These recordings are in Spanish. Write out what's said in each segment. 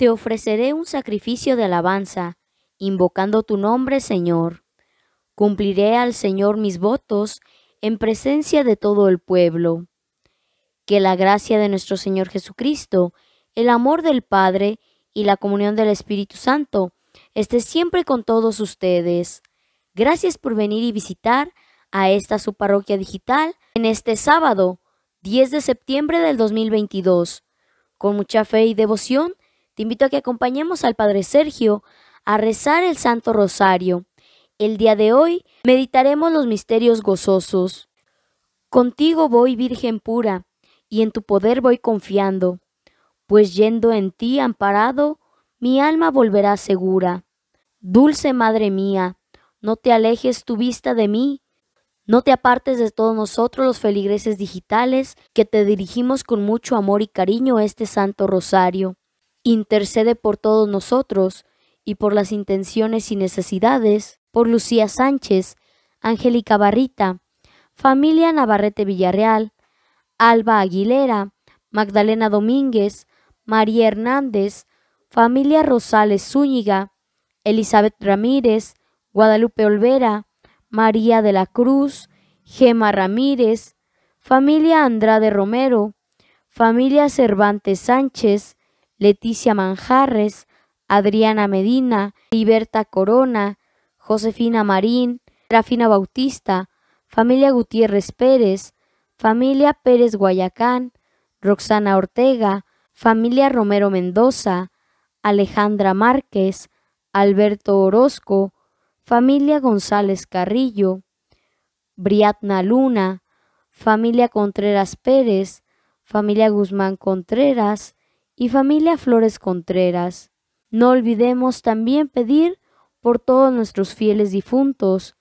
te ofreceré un sacrificio de alabanza, invocando tu nombre, Señor. Cumpliré al Señor mis votos en presencia de todo el pueblo. Que la gracia de nuestro Señor Jesucristo, el amor del Padre y la comunión del Espíritu Santo esté siempre con todos ustedes. Gracias por venir y visitar a esta su parroquia digital en este sábado, 10 de septiembre del 2022. Con mucha fe y devoción, te invito a que acompañemos al Padre Sergio a rezar el Santo Rosario. El día de hoy meditaremos los misterios gozosos. Contigo voy, Virgen pura, y en tu poder voy confiando, pues yendo en ti amparado, mi alma volverá segura. Dulce Madre mía, no te alejes tu vista de mí, no te apartes de todos nosotros los feligreses digitales que te dirigimos con mucho amor y cariño este Santo Rosario intercede por todos nosotros y por las intenciones y necesidades, por Lucía Sánchez, Angélica Barrita, familia Navarrete Villarreal, Alba Aguilera, Magdalena Domínguez, María Hernández, familia Rosales Zúñiga, Elizabeth Ramírez, Guadalupe Olvera, María de la Cruz, Gema Ramírez, familia Andrade Romero, familia Cervantes Sánchez, Leticia Manjarres, Adriana Medina, Liberta Corona, Josefina Marín, Rafina Bautista, familia Gutiérrez Pérez, familia Pérez Guayacán, Roxana Ortega, familia Romero Mendoza, Alejandra Márquez, Alberto Orozco, familia González Carrillo, Briatna Luna, familia Contreras Pérez, familia Guzmán Contreras, y familia Flores Contreras. No olvidemos también pedir por todos nuestros fieles difuntos,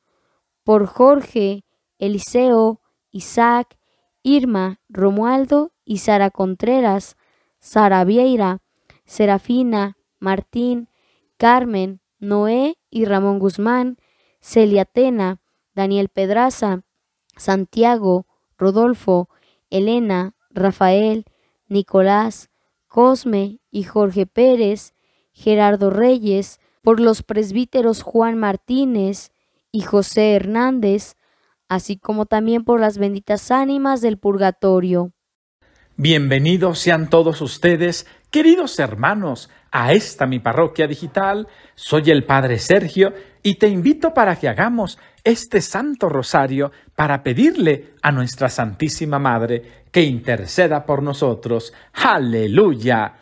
por Jorge, Eliseo, Isaac, Irma, Romualdo y Sara Contreras, Sara Vieira, Serafina, Martín, Carmen, Noé y Ramón Guzmán, Celia Tena, Daniel Pedraza, Santiago, Rodolfo, Elena, Rafael, Nicolás, Cosme y Jorge Pérez, Gerardo Reyes, por los presbíteros Juan Martínez y José Hernández, así como también por las benditas ánimas del purgatorio. Bienvenidos sean todos ustedes Queridos hermanos, a esta mi parroquia digital, soy el Padre Sergio y te invito para que hagamos este Santo Rosario para pedirle a nuestra Santísima Madre que interceda por nosotros. Aleluya.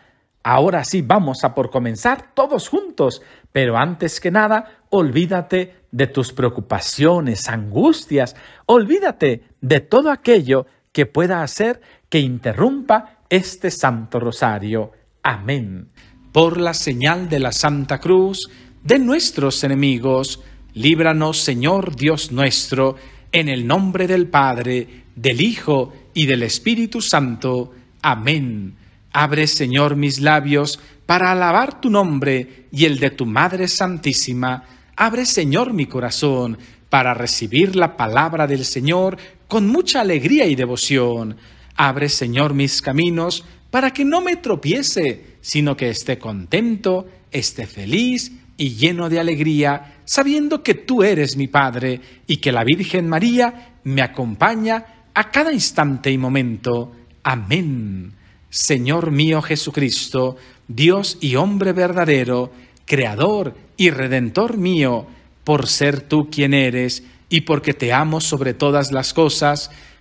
Ahora sí vamos a por comenzar todos juntos, pero antes que nada, olvídate de tus preocupaciones, angustias, olvídate de todo aquello que pueda hacer que interrumpa este Santo Rosario. Amén. Por la señal de la Santa Cruz, de nuestros enemigos, líbranos, Señor Dios nuestro, en el nombre del Padre, del Hijo y del Espíritu Santo. Amén. Abre, Señor, mis labios para alabar tu nombre y el de tu Madre Santísima. Abre, Señor, mi corazón para recibir la palabra del Señor con mucha alegría y devoción Abre, Señor, mis caminos para que no me tropiece, sino que esté contento, esté feliz y lleno de alegría, sabiendo que tú eres mi Padre y que la Virgen María me acompaña a cada instante y momento. Amén. Señor mío Jesucristo, Dios y hombre verdadero, Creador y Redentor mío, por ser tú quien eres y porque te amo sobre todas las cosas,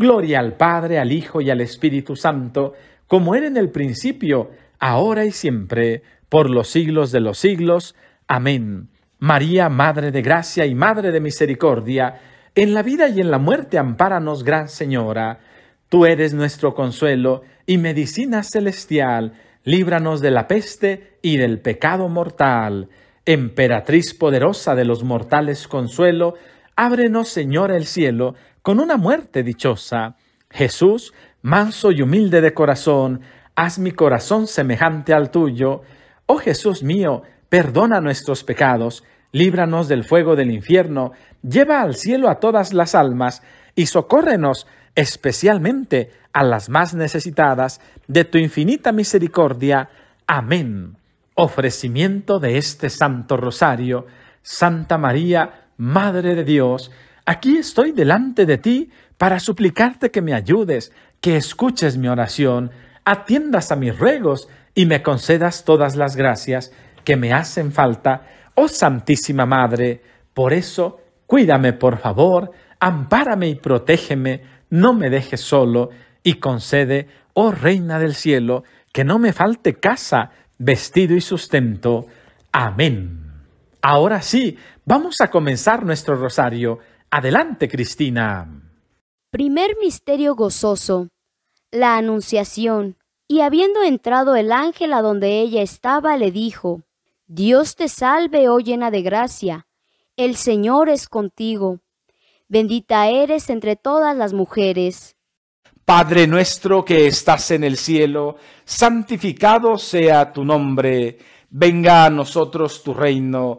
Gloria al Padre, al Hijo y al Espíritu Santo, como era en el principio, ahora y siempre, por los siglos de los siglos. Amén. María, Madre de Gracia y Madre de Misericordia, en la vida y en la muerte ampáranos, Gran Señora. Tú eres nuestro consuelo y medicina celestial, líbranos de la peste y del pecado mortal. Emperatriz poderosa de los mortales consuelo, ábrenos, Señora, el cielo, con una muerte dichosa. Jesús, manso y humilde de corazón, haz mi corazón semejante al tuyo. Oh Jesús mío, perdona nuestros pecados, líbranos del fuego del infierno, lleva al cielo a todas las almas y socórrenos especialmente a las más necesitadas de tu infinita misericordia. Amén. Ofrecimiento de este Santo Rosario, Santa María, Madre de Dios, Aquí estoy delante de ti para suplicarte que me ayudes, que escuches mi oración, atiendas a mis ruegos y me concedas todas las gracias que me hacen falta, oh Santísima Madre. Por eso, cuídame, por favor, ampárame y protégeme, no me dejes solo, y concede, oh Reina del Cielo, que no me falte casa, vestido y sustento. Amén. Ahora sí, vamos a comenzar nuestro rosario Adelante, Cristina. Primer misterio gozoso. La Anunciación. Y habiendo entrado el ángel a donde ella estaba, le dijo, Dios te salve, oh llena de gracia, el Señor es contigo, bendita eres entre todas las mujeres. Padre nuestro que estás en el cielo, santificado sea tu nombre, venga a nosotros tu reino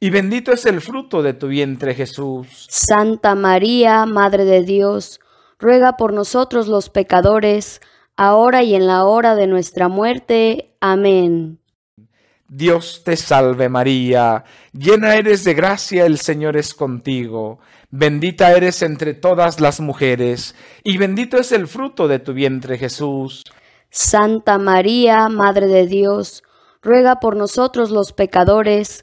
y bendito es el fruto de tu vientre Jesús. Santa María, Madre de Dios, ruega por nosotros los pecadores, ahora y en la hora de nuestra muerte. Amén. Dios te salve María, llena eres de gracia, el Señor es contigo, bendita eres entre todas las mujeres, y bendito es el fruto de tu vientre Jesús. Santa María, Madre de Dios, ruega por nosotros los pecadores,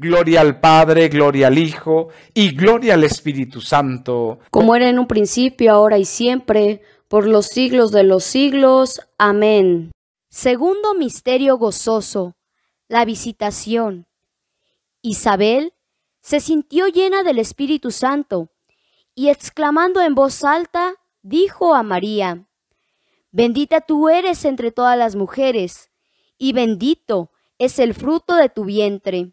Gloria al Padre, gloria al Hijo y gloria al Espíritu Santo. Como era en un principio, ahora y siempre, por los siglos de los siglos. Amén. Segundo misterio gozoso, la visitación. Isabel se sintió llena del Espíritu Santo y exclamando en voz alta, dijo a María, Bendita tú eres entre todas las mujeres, y bendito es el fruto de tu vientre.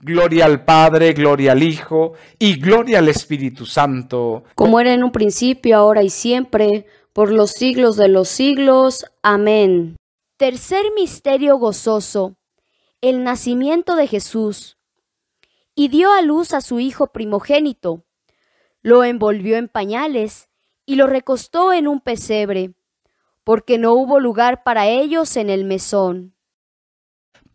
Gloria al Padre, gloria al Hijo y gloria al Espíritu Santo. Como era en un principio, ahora y siempre, por los siglos de los siglos. Amén. Tercer misterio gozoso. El nacimiento de Jesús. Y dio a luz a su Hijo primogénito. Lo envolvió en pañales y lo recostó en un pesebre, porque no hubo lugar para ellos en el mesón.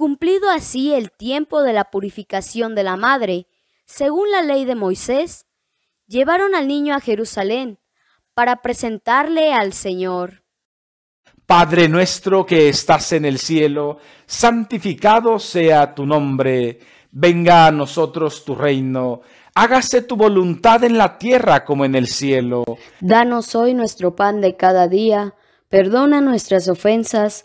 Cumplido así el tiempo de la purificación de la madre, según la ley de Moisés, llevaron al niño a Jerusalén para presentarle al Señor. Padre nuestro que estás en el cielo, santificado sea tu nombre, venga a nosotros tu reino, hágase tu voluntad en la tierra como en el cielo. Danos hoy nuestro pan de cada día, perdona nuestras ofensas,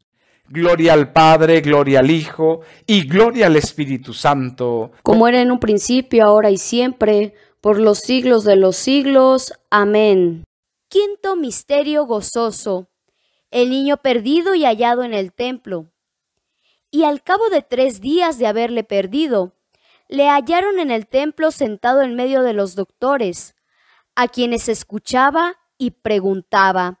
Gloria al Padre, gloria al Hijo y gloria al Espíritu Santo. Como era en un principio, ahora y siempre, por los siglos de los siglos. Amén. Quinto misterio gozoso. El niño perdido y hallado en el templo. Y al cabo de tres días de haberle perdido, le hallaron en el templo sentado en medio de los doctores, a quienes escuchaba y preguntaba.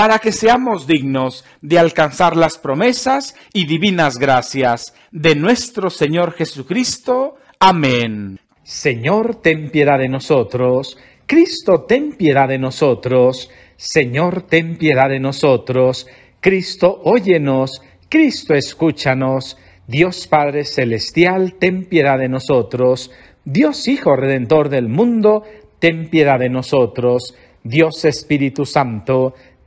para que seamos dignos de alcanzar las promesas y divinas gracias de nuestro Señor Jesucristo. Amén. Señor, ten piedad de nosotros. Cristo, ten piedad de nosotros. Señor, ten piedad de nosotros. Cristo, óyenos. Cristo, escúchanos. Dios Padre Celestial, ten piedad de nosotros. Dios Hijo Redentor del mundo, ten piedad de nosotros. Dios Espíritu Santo,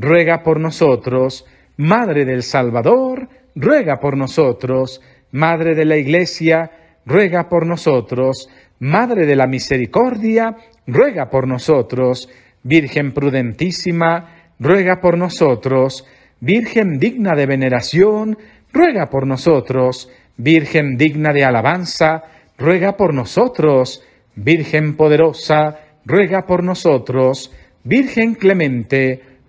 ruega por nosotros. Madre del Salvador, ruega por nosotros. Madre de la Iglesia, ruega por nosotros. Madre de la Misericordia, ruega por nosotros. Virgen prudentísima, ruega por nosotros. Virgen digna de veneración, ruega por nosotros. Virgen digna de alabanza, ruega por nosotros. Virgen poderosa, ruega por nosotros. Virgen clemente,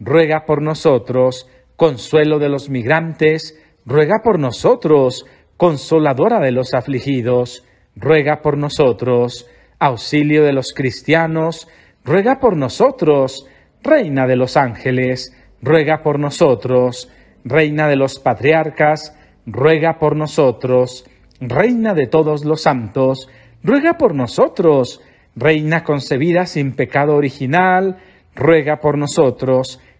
ruega por nosotros, consuelo de los migrantes, ruega por nosotros, consoladora de los afligidos, ruega por nosotros, auxilio de los cristianos, ruega por nosotros, reina de los ángeles, ruega por nosotros, reina de los patriarcas, ruega por nosotros, reina de todos los santos, ruega por nosotros, reina concebida sin pecado original, ruega por nosotros,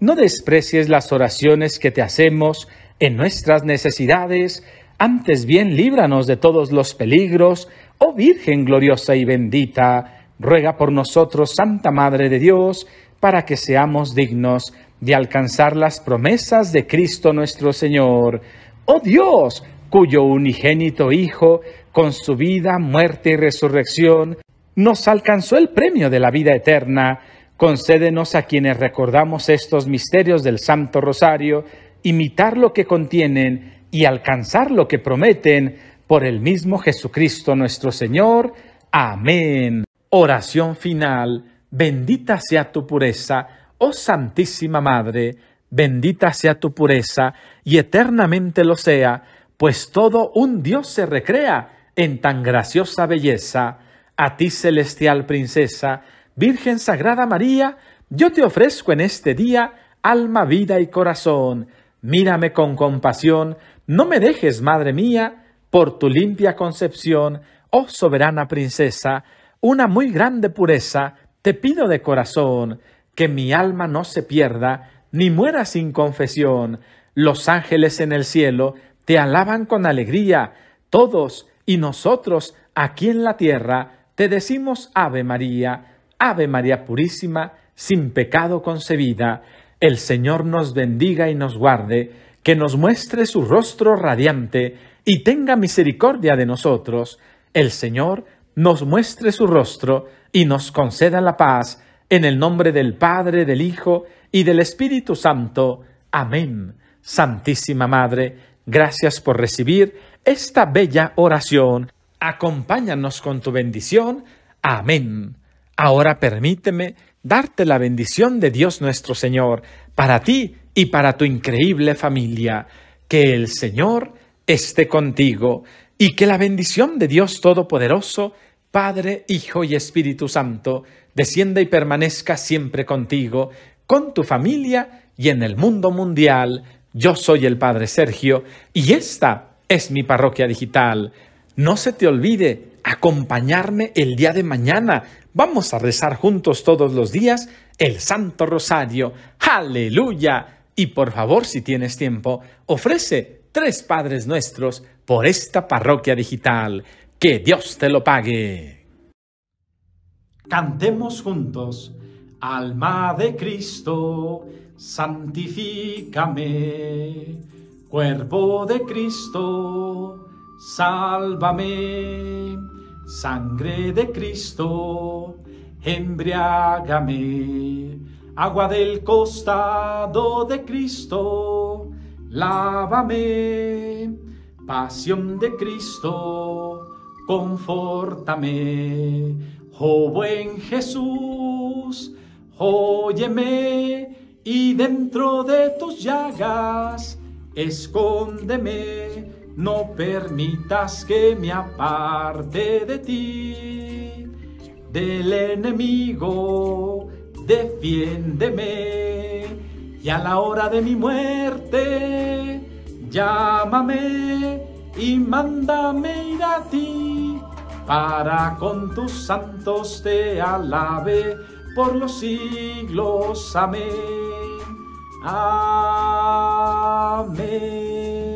no desprecies las oraciones que te hacemos en nuestras necesidades, antes bien líbranos de todos los peligros, oh Virgen gloriosa y bendita, ruega por nosotros, Santa Madre de Dios, para que seamos dignos de alcanzar las promesas de Cristo nuestro Señor. Oh Dios, cuyo unigénito Hijo, con su vida, muerte y resurrección, nos alcanzó el premio de la vida eterna Concédenos a quienes recordamos estos misterios del Santo Rosario, imitar lo que contienen y alcanzar lo que prometen por el mismo Jesucristo nuestro Señor. Amén. Oración final. Bendita sea tu pureza, oh Santísima Madre, bendita sea tu pureza y eternamente lo sea, pues todo un Dios se recrea en tan graciosa belleza. A ti, celestial princesa, Virgen Sagrada María, yo te ofrezco en este día alma, vida y corazón. Mírame con compasión, no me dejes, Madre mía, por tu limpia concepción, oh soberana princesa, una muy grande pureza, te pido de corazón, que mi alma no se pierda, ni muera sin confesión. Los ángeles en el cielo te alaban con alegría, todos y nosotros aquí en la tierra te decimos Ave María Ave María Purísima, sin pecado concebida, el Señor nos bendiga y nos guarde, que nos muestre su rostro radiante y tenga misericordia de nosotros. El Señor nos muestre su rostro y nos conceda la paz, en el nombre del Padre, del Hijo y del Espíritu Santo. Amén. Santísima Madre, gracias por recibir esta bella oración. Acompáñanos con tu bendición. Amén. Ahora permíteme darte la bendición de Dios nuestro Señor, para ti y para tu increíble familia. Que el Señor esté contigo y que la bendición de Dios Todopoderoso, Padre, Hijo y Espíritu Santo, descienda y permanezca siempre contigo, con tu familia y en el mundo mundial. Yo soy el Padre Sergio y esta es mi parroquia digital. No se te olvide acompañarme el día de mañana. Vamos a rezar juntos todos los días el Santo Rosario. Aleluya. Y por favor, si tienes tiempo, ofrece tres Padres Nuestros por esta parroquia digital. Que Dios te lo pague. Cantemos juntos. Alma de Cristo, santifícame. Cuerpo de Cristo, sálvame. Sangre de Cristo, embriágame. Agua del costado de Cristo, lávame. Pasión de Cristo, confórtame. Oh buen Jesús, óyeme y dentro de tus llagas, escóndeme no permitas que me aparte de ti, del enemigo, defiéndeme, y a la hora de mi muerte, llámame y mándame ir a ti, para con tus santos te alabe por los siglos. Amén. Amén.